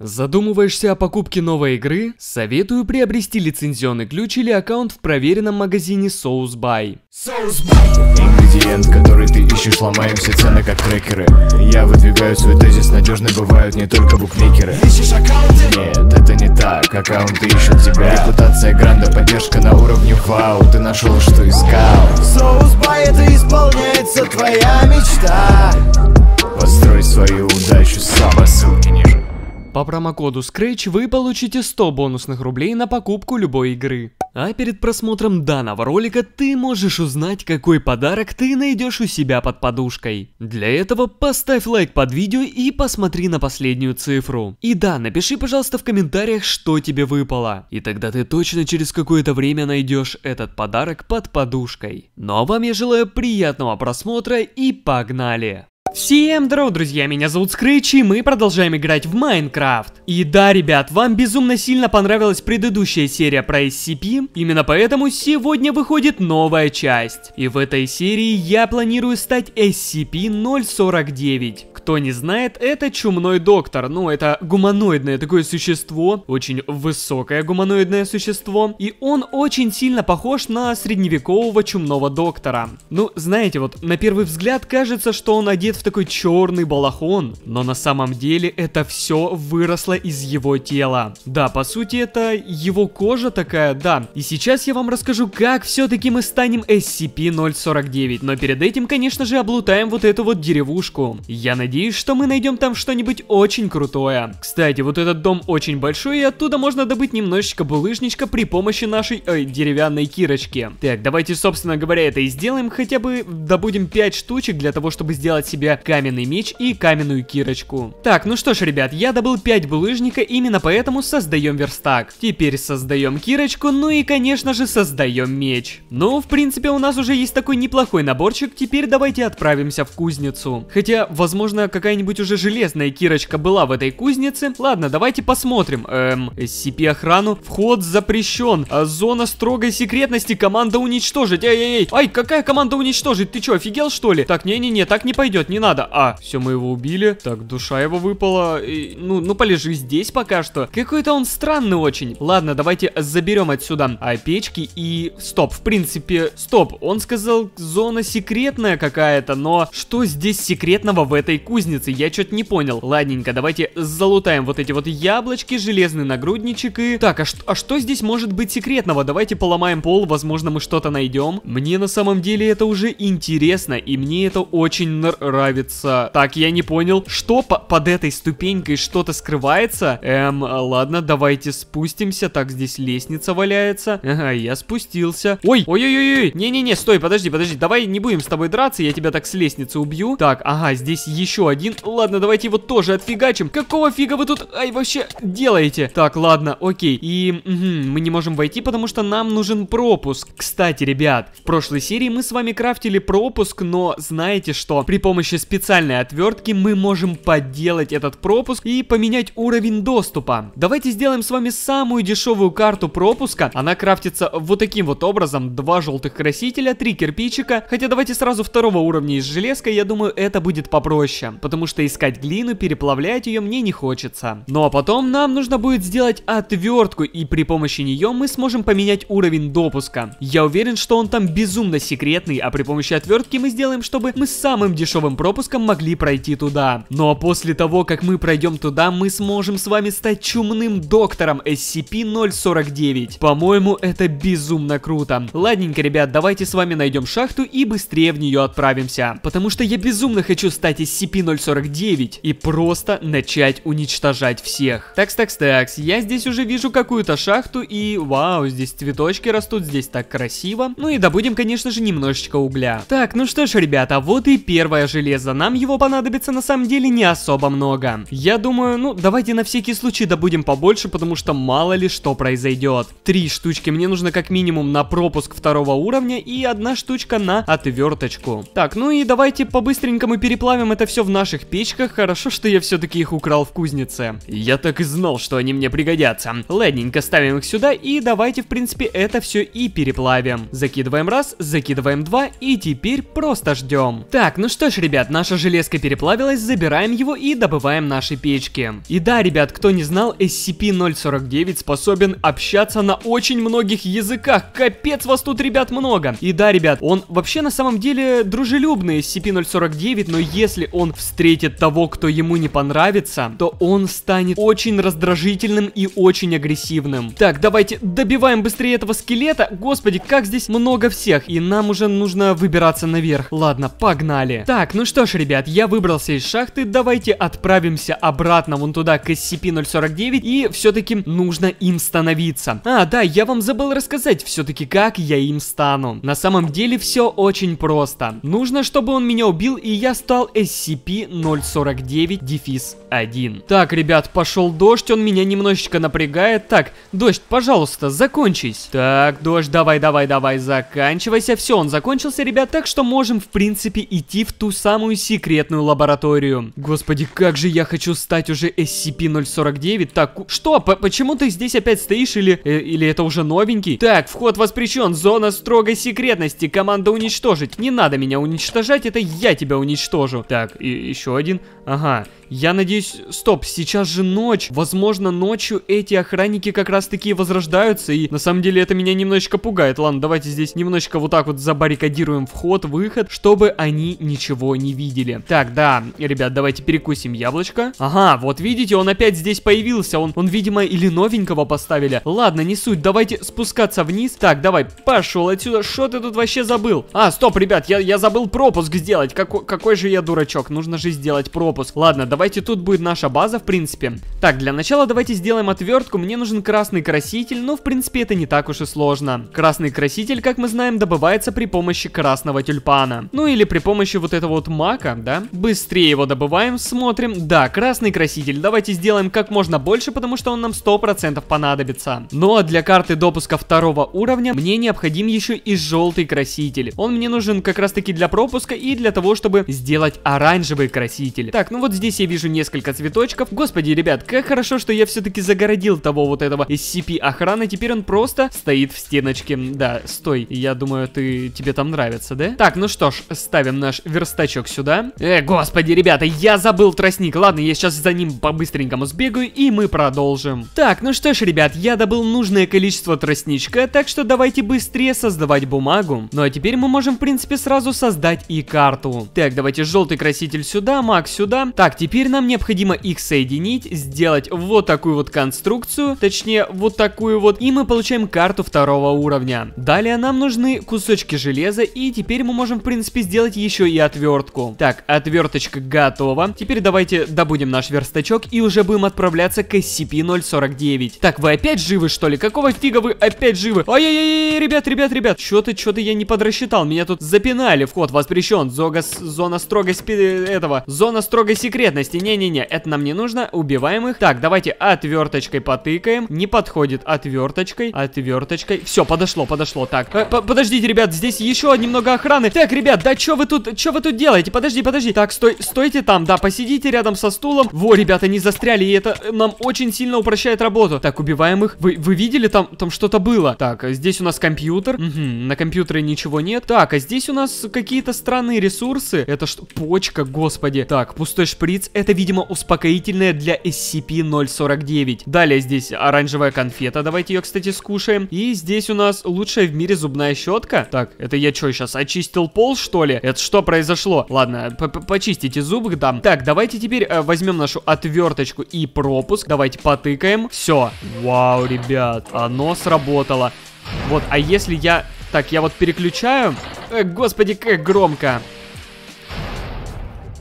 Задумываешься о покупке новой игры? Советую приобрести лицензионный ключ или аккаунт в проверенном магазине SourceBuy. Ингредиент, который ты ищешь, ломаемся цены как трекеры. Я выдвигаю свой тезис, надежны бывают не только букмекеры. Ищешь аккаунты? Нет, это не так, аккаунты ищут тебя. Репутация гранда, поддержка на уровне вау, ты нашел, что искал. SourceBuy это исполняется твоя мечта. Построй свою удачу сам, а ссылки ниже. По промокоду Scratch вы получите 100 бонусных рублей на покупку любой игры. А перед просмотром данного ролика ты можешь узнать, какой подарок ты найдешь у себя под подушкой. Для этого поставь лайк под видео и посмотри на последнюю цифру. И да, напиши, пожалуйста, в комментариях, что тебе выпало. И тогда ты точно через какое-то время найдешь этот подарок под подушкой. Ну а вам я желаю приятного просмотра и погнали! Всем здоров, друзья, меня зовут Скрэч, и мы продолжаем играть в Майнкрафт. И да, ребят, вам безумно сильно понравилась предыдущая серия про SCP, именно поэтому сегодня выходит новая часть. И в этой серии я планирую стать SCP-049. Кто не знает, это чумной доктор, ну это гуманоидное такое существо, очень высокое гуманоидное существо, и он очень сильно похож на средневекового чумного доктора. Ну, знаете, вот на первый взгляд кажется, что он одет в такой черный балахон, но на самом деле это все выросло из его тела. Да, по сути это его кожа такая, да. И сейчас я вам расскажу, как все-таки мы станем SCP-049, но перед этим, конечно же, облутаем вот эту вот деревушку. Я надеюсь, что мы найдем там что-нибудь очень крутое. Кстати, вот этот дом очень большой, и оттуда можно добыть немножечко булыжничка при помощи нашей э, деревянной кирочки. Так, давайте, собственно говоря, это и сделаем, хотя бы добудем 5 штучек для того, чтобы сделать себе себя каменный меч и каменную кирочку. Так, ну что ж, ребят, я добыл 5 булыжника, именно поэтому создаем верстак. Теперь создаем кирочку, ну и, конечно же, создаем меч. Ну, в принципе, у нас уже есть такой неплохой наборчик, теперь давайте отправимся в кузницу. Хотя, возможно, какая-нибудь уже железная кирочка была в этой кузнице. Ладно, давайте посмотрим. Эм, SCP-охрану. Вход запрещен. А зона строгой секретности. Команда уничтожить. Эй-эй-эй. Ай, какая команда уничтожить? Ты что, офигел что ли? Так, не-не-не, так не пойдет, не надо. А, все, мы его убили. Так, душа его выпала. И, ну, ну полежи здесь пока что. Какой-то он странный очень. Ладно, давайте заберем отсюда а, печки и... Стоп, в принципе, стоп. Он сказал, зона секретная какая-то, но что здесь секретного в этой кузнице? Я что-то не понял. Ладненько, давайте залутаем вот эти вот яблочки, железный нагрудничек и... Так, а, а что здесь может быть секретного? Давайте поломаем пол, возможно, мы что-то найдем. Мне на самом деле это уже интересно, и мне это очень нравится нравится. Так, я не понял, что по под этой ступенькой что-то скрывается? Эм, ладно, давайте спустимся. Так, здесь лестница валяется. Ага, я спустился. Ой, ой-ой-ой, не-не-не, стой, подожди, подожди. Давай не будем с тобой драться, я тебя так с лестницы убью. Так, ага, здесь еще один. Ладно, давайте его тоже отфигачим. Какого фига вы тут, ай, вообще делаете? Так, ладно, окей. И угу, мы не можем войти, потому что нам нужен пропуск. Кстати, ребят, в прошлой серии мы с вами крафтили пропуск, но знаете что? При помощи помощью специальной отвертки мы можем подделать этот пропуск и поменять уровень доступа. Давайте сделаем с вами самую дешевую карту пропуска. Она крафтится вот таким вот образом. Два желтых красителя, три кирпичика. Хотя давайте сразу второго уровня из железка, я думаю, это будет попроще. Потому что искать глину, переплавлять ее мне не хочется. Ну а потом нам нужно будет сделать отвертку, и при помощи нее мы сможем поменять уровень допуска. Я уверен, что он там безумно секретный, а при помощи отвертки мы сделаем, чтобы мы самым дешевым пропуском пропуском могли пройти туда. Но после того, как мы пройдем туда, мы сможем с вами стать чумным доктором SCP-049. По-моему, это безумно круто. Ладненько, ребят, давайте с вами найдем шахту и быстрее в нее отправимся. Потому что я безумно хочу стать SCP-049 и просто начать уничтожать всех. Такс, такс, такс, я здесь уже вижу какую-то шахту и вау, здесь цветочки растут, здесь так красиво. Ну и добудем, конечно же, немножечко угля. Так, ну что ж, ребята, вот и первая железная железа нам его понадобится на самом деле не особо много. Я думаю, ну давайте на всякий случай добудем побольше, потому что мало ли что произойдет. Три штучки мне нужно как минимум на пропуск второго уровня и одна штучка на отверточку. Так, ну и давайте по-быстренькому переплавим это все в наших печках. Хорошо, что я все-таки их украл в кузнице. Я так и знал, что они мне пригодятся. Ладненько, ставим их сюда и давайте, в принципе, это все и переплавим. Закидываем раз, закидываем два и теперь просто ждем. Так, ну что ж, ребят, ребят, наша железка переплавилась, забираем его и добываем наши печки. И да, ребят, кто не знал, SCP-049 способен общаться на очень многих языках. Капец, вас тут, ребят, много. И да, ребят, он вообще на самом деле дружелюбный SCP-049, но если он встретит того, кто ему не понравится, то он станет очень раздражительным и очень агрессивным. Так, давайте добиваем быстрее этого скелета. Господи, как здесь много всех, и нам уже нужно выбираться наверх. Ладно, погнали. Так, ну что ж, ребят, я выбрался из шахты, давайте отправимся обратно вон туда к SCP-049 и все-таки нужно им становиться. А, да, я вам забыл рассказать все-таки, как я им стану. На самом деле все очень просто. Нужно, чтобы он меня убил и я стал SCP-049-1. Так, ребят, пошел дождь, он меня немножечко напрягает. Так, дождь, пожалуйста, закончись. Так, дождь, давай, давай, давай, заканчивайся. Все, он закончился, ребят, так что можем, в принципе, идти в ту самую самую секретную лабораторию. Господи, как же я хочу стать уже SCP-049. Так, что? П почему ты здесь опять стоишь или... Э, или это уже новенький? Так, вход воспрещен. Зона строгой секретности. Команда уничтожить. Не надо меня уничтожать, это я тебя уничтожу. Так, и еще один. Ага. Я надеюсь... Стоп, сейчас же ночь. Возможно, ночью эти охранники как раз таки возрождаются. И на самом деле это меня немножечко пугает. Ладно, давайте здесь немножечко вот так вот забаррикадируем вход-выход, чтобы они ничего не не видели. Так, да, ребят, давайте перекусим яблочко. Ага, вот видите, он опять здесь появился. Он, он видимо, или новенького поставили. Ладно, не суть, давайте спускаться вниз. Так, давай, пошел отсюда. Что ты тут вообще забыл? А, стоп, ребят, я, я забыл пропуск сделать. Какой, какой же я дурачок, нужно же сделать пропуск. Ладно, давайте тут будет наша база, в принципе. Так, для начала давайте сделаем отвертку. Мне нужен красный краситель, но в принципе это не так уж и сложно. Красный краситель, как мы знаем, добывается при помощи красного тюльпана. Ну или при помощи вот этого вот мака, да? Быстрее его добываем, смотрим. Да, красный краситель. Давайте сделаем как можно больше, потому что он нам 100% понадобится. Ну а для карты допуска второго уровня мне необходим еще и желтый краситель. Он мне нужен как раз таки для пропуска и для того, чтобы сделать оранжевый краситель. Так, ну вот здесь я вижу несколько цветочков. Господи, ребят, как хорошо, что я все-таки загородил того вот этого SCP охраны. Теперь он просто стоит в стеночке. Да, стой, я думаю, ты тебе там нравится, да? Так, ну что ж, ставим наш верстачок сюда. Э, господи, ребята, я забыл тростник. Ладно, я сейчас за ним по-быстренькому сбегаю, и мы продолжим. Так, ну что ж, ребят, я добыл нужное количество тростничка, так что давайте быстрее создавать бумагу. Ну а теперь мы можем, в принципе, сразу создать и карту. Так, давайте желтый краситель сюда, маг сюда. Так, теперь нам необходимо их соединить, сделать вот такую вот конструкцию, точнее, вот такую вот, и мы получаем карту второго уровня. Далее нам нужны кусочки железа, и теперь мы можем, в принципе, сделать еще и отвертку верстачку. Так, отверточка готова. Теперь давайте добудем наш верстачок и уже будем отправляться к SCP-049. Так, вы опять живы, что ли? Какого фига вы опять живы? Ой, яй яй ребят, ребят, ребят. что то что то я не подрасчитал. Меня тут запинали. Вход воспрещен. Зога, зона строго спи... этого. Зона строгой секретности. Не-не-не, это нам не нужно. Убиваем их. Так, давайте отверточкой потыкаем. Не подходит отверточкой. Отверточкой. Все, подошло, подошло. Так, э, по подождите, ребят, здесь еще немного охраны. Так, ребят, да что вы тут, что вы тут делаете? Подожди, подожди, подожди. Так, стой, стойте там, да, посидите рядом со стулом. Во, ребята, не застряли, и это э, нам очень сильно упрощает работу. Так, убиваем их. Вы, вы видели, там, там что-то было? Так, здесь у нас компьютер. Угу, на компьютере ничего нет. Так, а здесь у нас какие-то странные ресурсы. Это что? Почка, господи. Так, пустой шприц. Это, видимо, успокоительное для SCP-049. Далее здесь оранжевая конфета. Давайте ее, кстати, скушаем. И здесь у нас лучшая в мире зубная щетка. Так, это я что сейчас, очистил пол, что ли? Это что произошло? Ладно ладно, п почистите зубы там. Так, давайте теперь э, возьмем нашу отверточку и пропуск. Давайте потыкаем. Все. Вау, ребят, оно сработало. Вот, а если я... Так, я вот переключаю... Э, господи, как громко.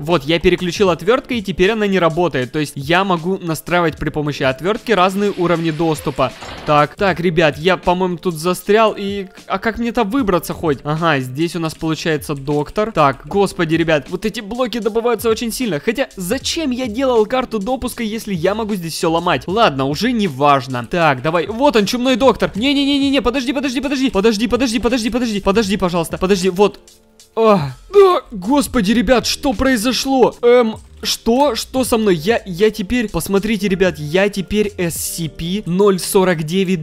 Вот, я переключил отверткой, и теперь она не работает. То есть я могу настраивать при помощи отвертки разные уровни доступа. Так, так, ребят, я, по-моему, тут застрял, и... А как мне-то выбраться хоть? Ага, здесь у нас получается доктор. Так, господи, ребят, вот эти блоки добываются очень сильно. Хотя, зачем я делал карту допуска, если я могу здесь все ломать? Ладно, уже не важно. Так, давай, вот он, чумной доктор. Не-не-не-не-не, подожди, подожди, подожди. Подожди, подожди, подожди, подожди. Подожди, пожалуйста, подожди, вот... О, да, господи, ребят, что произошло? Эм, что? Что со мной? Я, я теперь... Посмотрите, ребят, я теперь SCP-0492.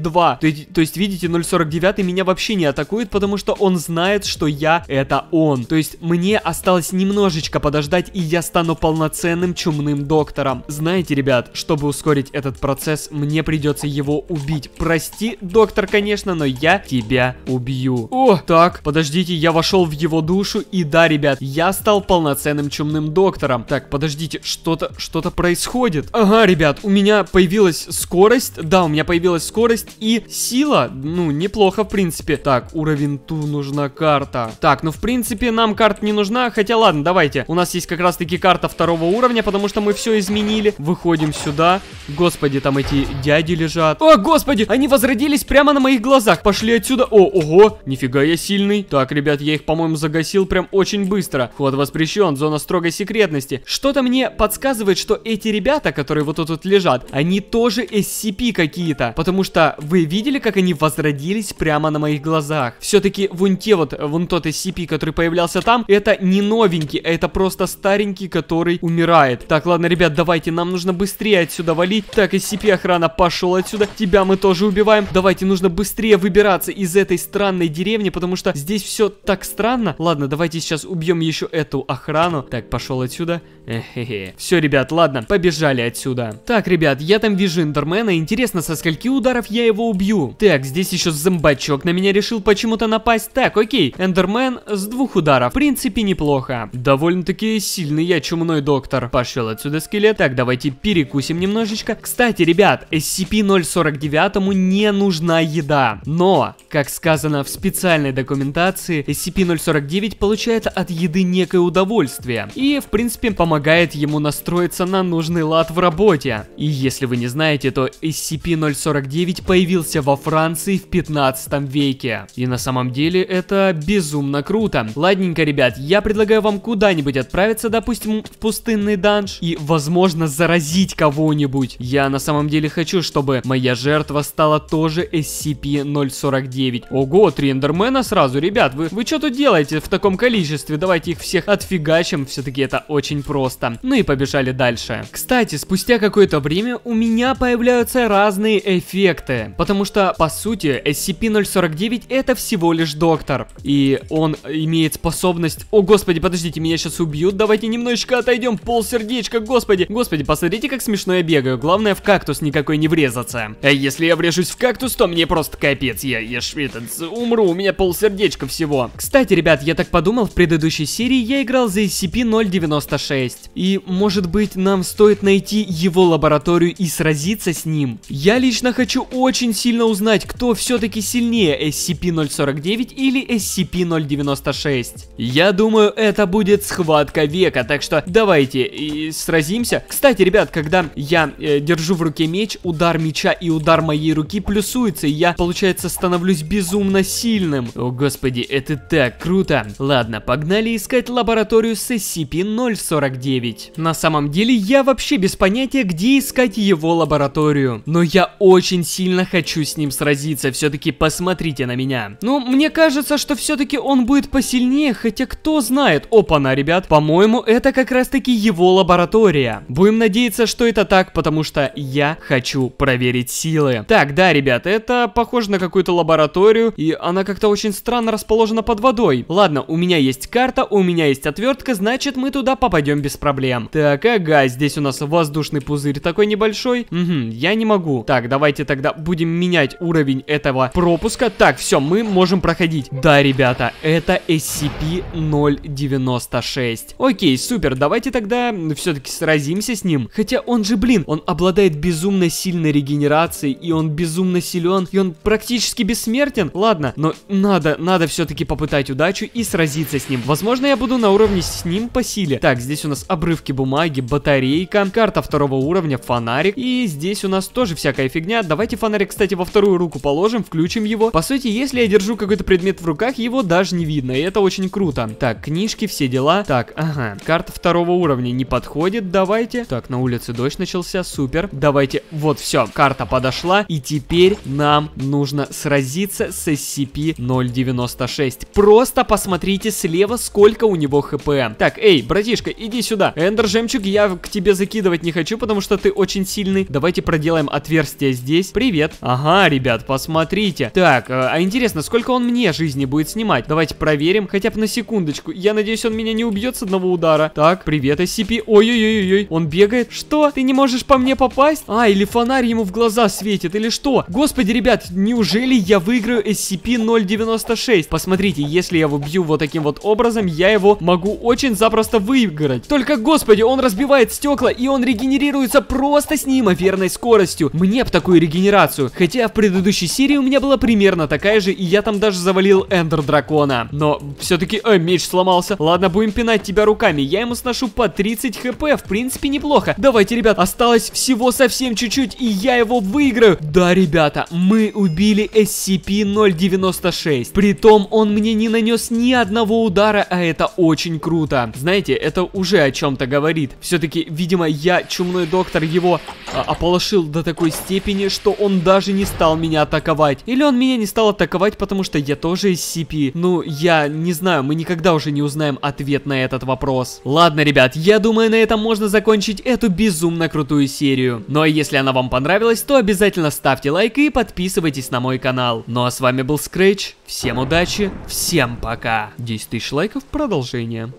То, то есть, видите, 049 меня вообще не атакует, потому что он знает, что я это он. То есть, мне осталось немножечко подождать, и я стану полноценным чумным доктором. Знаете, ребят, чтобы ускорить этот процесс, мне придется его убить. Прости, доктор, конечно, но я тебя убью. О, так, подождите, я вошел в его душу, и да, ребят, я стал полноценным чумным доктором. Так, подождите подождите, что-то что-то происходит. Ага, ребят, у меня появилась скорость. Да, у меня появилась скорость и сила. Ну, неплохо, в принципе. Так, уровень ту нужна карта. Так, ну, в принципе, нам карта не нужна. Хотя, ладно, давайте. У нас есть как раз-таки карта второго уровня, потому что мы все изменили. Выходим сюда. Господи, там эти дяди лежат. О, господи, они возродились прямо на моих глазах. Пошли отсюда. О, ого, нифига я сильный. Так, ребят, я их, по-моему, загасил прям очень быстро. Ход воспрещен, зона строгой секретности. Что-то что-то мне подсказывает, что эти ребята, которые вот тут вот лежат, они тоже SCP какие-то. Потому что вы видели, как они возродились прямо на моих глазах? Все-таки вон те вот, вон тот SCP, который появлялся там, это не новенький, это просто старенький, который умирает. Так, ладно, ребят, давайте, нам нужно быстрее отсюда валить. Так, SCP охрана пошел отсюда. Тебя мы тоже убиваем. Давайте, нужно быстрее выбираться из этой странной деревни, потому что здесь все так странно. Ладно, давайте сейчас убьем еще эту охрану. Так, пошел отсюда. Эх, Хе-хе. Все, ребят, ладно, побежали отсюда. Так, ребят, я там вижу Эндермена, интересно, со скольки ударов я его убью? Так, здесь еще зомбачок на меня решил почему-то напасть. Так, окей, Эндермен с двух ударов, в принципе, неплохо. Довольно-таки сильный я чумной доктор. Пошел отсюда скелет. Так, давайте перекусим немножечко. Кстати, ребят, SCP-049 не нужна еда. Но, как сказано в специальной документации, SCP-049 получает от еды некое удовольствие. И, в принципе, помогает помогает ему настроиться на нужный лад в работе. И если вы не знаете, то SCP-049 появился во Франции в 15 веке. И на самом деле это безумно круто. Ладненько, ребят, я предлагаю вам куда-нибудь отправиться, допустим, в пустынный данж и, возможно, заразить кого-нибудь. Я на самом деле хочу, чтобы моя жертва стала тоже SCP-049. Ого, три эндермена сразу, ребят, вы, вы что тут делаете в таком количестве? Давайте их всех отфигачим, все-таки это очень просто место. Ну и побежали дальше. Кстати, спустя какое-то время у меня появляются разные эффекты, потому что, по сути, SCP-049 это всего лишь доктор. И он имеет способность... О, господи, подождите, меня сейчас убьют, давайте немножечко отойдем, пол сердечка, господи. Господи, посмотрите, как смешно я бегаю, главное в кактус никакой не врезаться. А если я врежусь в кактус, то мне просто капец, я, я ж, этот, умру, у меня пол сердечка всего. Кстати, ребят, я так подумал, в предыдущей серии я играл за SCP-096. И, может быть, нам стоит найти его лабораторию и сразиться с ним? Я лично хочу очень сильно узнать, кто все-таки сильнее, SCP-049 или SCP-096. Я думаю, это будет схватка века, так что давайте и сразимся. Кстати, ребят, когда я э, держу в руке меч, удар меча и удар моей руки плюсуется, и я, получается, становлюсь безумно сильным. О, господи, это так круто. Ладно, погнали искать лабораторию с SCP-049 восстановить. На самом деле я вообще без понятия, где искать его лабораторию. Но я очень сильно хочу с ним сразиться, все-таки посмотрите на меня. Но ну, мне кажется, что все-таки он будет посильнее, хотя кто знает. Опа-на, ребят, по-моему, это как раз-таки его лаборатория. Будем надеяться, что это так, потому что я хочу проверить силы. Так, да, ребят, это похоже на какую-то лабораторию, и она как-то очень странно расположена под водой. Ладно, у меня есть карта, у меня есть отвертка, значит мы туда попадем без проблем проблем. Так, ага, здесь у нас воздушный пузырь такой небольшой. Угу, я не могу. Так, давайте тогда будем менять уровень этого пропуска. Так, все, мы можем проходить. Да, ребята, это SCP-096. Окей, супер, давайте тогда все-таки сразимся с ним. Хотя он же, блин, он обладает безумно сильной регенерацией, и он безумно силен, и он практически бессмертен. Ладно, но надо, надо все-таки попытать удачу и сразиться с ним. Возможно, я буду на уровне с ним по силе. Так, здесь у нас обрывки бумаги, батарейка, карта второго уровня, фонарик. И здесь у нас тоже всякая фигня. Давайте фонарик, кстати, во вторую руку положим, включим его. По сути, если я держу какой-то предмет в руках, его даже не видно, и это очень круто. Так, книжки, все дела. Так, ага, карта второго уровня не подходит, давайте. Так, на улице дождь начался, супер. Давайте, вот все, карта подошла, и теперь нам нужно сразиться с SCP-096. Просто посмотрите слева, сколько у него хп. Так, эй, братишка, иди сюда сюда. Эндер жемчуг я к тебе закидывать не хочу, потому что ты очень сильный. Давайте проделаем отверстие здесь. Привет. Ага, ребят, посмотрите. Так, э, а интересно, сколько он мне жизни будет снимать? Давайте проверим, хотя бы на секундочку. Я надеюсь, он меня не убьет с одного удара. Так, привет, SCP. Ой-ой-ой-ой. Он бегает. Что? Ты не можешь по мне попасть? А, или фонарь ему в глаза светит, или что? Господи, ребят, неужели я выиграю SCP-096? Посмотрите, если я его бью вот таким вот образом, я его могу очень запросто выиграть. Только господи, он разбивает стекла, и он регенерируется просто с неимоверной скоростью. Мне б такую регенерацию. Хотя в предыдущей серии у меня была примерно такая же, и я там даже завалил Эндер Дракона. Но все-таки, э, меч сломался. Ладно, будем пинать тебя руками. Я ему сношу по 30 хп, в принципе, неплохо. Давайте, ребят, осталось всего совсем чуть-чуть, и я его выиграю. Да, ребята, мы убили SCP-096. Притом, он мне не нанес ни одного удара, а это очень круто. Знаете, это уже о чем чем-то говорит. Все-таки, видимо, я, чумной доктор, его а, ополошил до такой степени, что он даже не стал меня атаковать. Или он меня не стал атаковать, потому что я тоже SCP. Ну, я не знаю, мы никогда уже не узнаем ответ на этот вопрос. Ладно, ребят, я думаю, на этом можно закончить эту безумно крутую серию. Ну а если она вам понравилась, то обязательно ставьте лайк и подписывайтесь на мой канал. Ну а с вами был Scratch, всем удачи, всем пока. 10 тысяч лайков, продолжение.